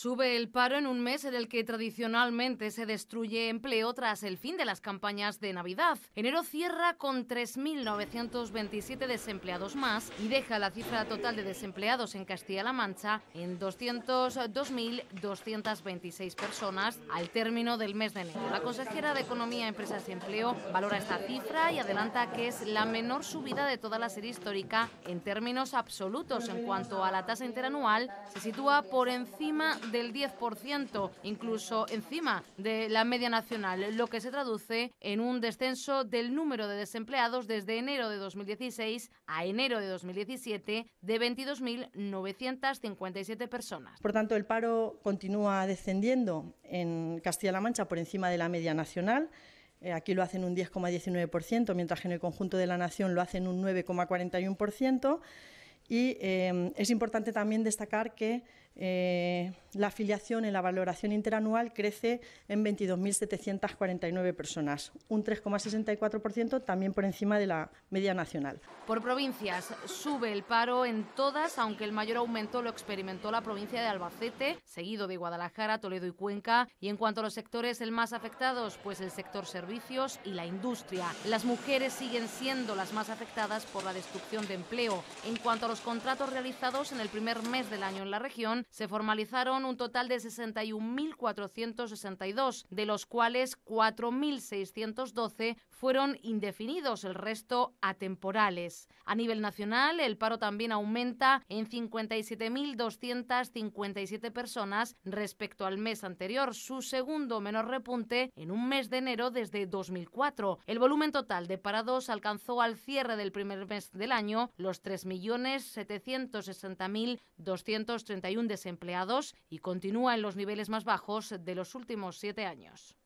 Sube el paro en un mes en el que tradicionalmente se destruye empleo tras el fin de las campañas de Navidad. Enero cierra con 3.927 desempleados más y deja la cifra total de desempleados en Castilla-La Mancha en 202.226 personas al término del mes de enero. La consejera de Economía, Empresas y Empleo valora esta cifra y adelanta que es la menor subida de toda la serie histórica en términos absolutos. En cuanto a la tasa interanual, se sitúa por encima del 10%, incluso encima de la media nacional, lo que se traduce en un descenso del número de desempleados desde enero de 2016 a enero de 2017 de 22.957 personas. Por tanto, el paro continúa descendiendo en Castilla-La Mancha por encima de la media nacional eh, aquí lo hacen un 10,19%, mientras que en el conjunto de la nación lo hacen un 9,41%. Y eh, es importante también destacar que eh, la afiliación en la valoración interanual crece en 22.749 personas, un 3,64% también por encima de la media nacional. Por provincias, sube el paro en todas, aunque el mayor aumento lo experimentó la provincia de Albacete, seguido de Guadalajara, Toledo y Cuenca. Y en cuanto a los sectores el más afectados, pues el sector servicios y la industria. Las mujeres siguen siendo las más afectadas por la destrucción de empleo. En cuanto a los contratos realizados en el primer mes del año en la región, se formalizaron un total de 61.462, de los cuales 4.612 fueron indefinidos, el resto atemporales. A nivel nacional, el paro también aumenta en 57.257 personas respecto al mes anterior, su segundo menor repunte en un mes de enero desde 2004. El volumen total de parados alcanzó al cierre del primer mes del año los 3.760.231 desempleados y continúa en los niveles más bajos de los últimos siete años.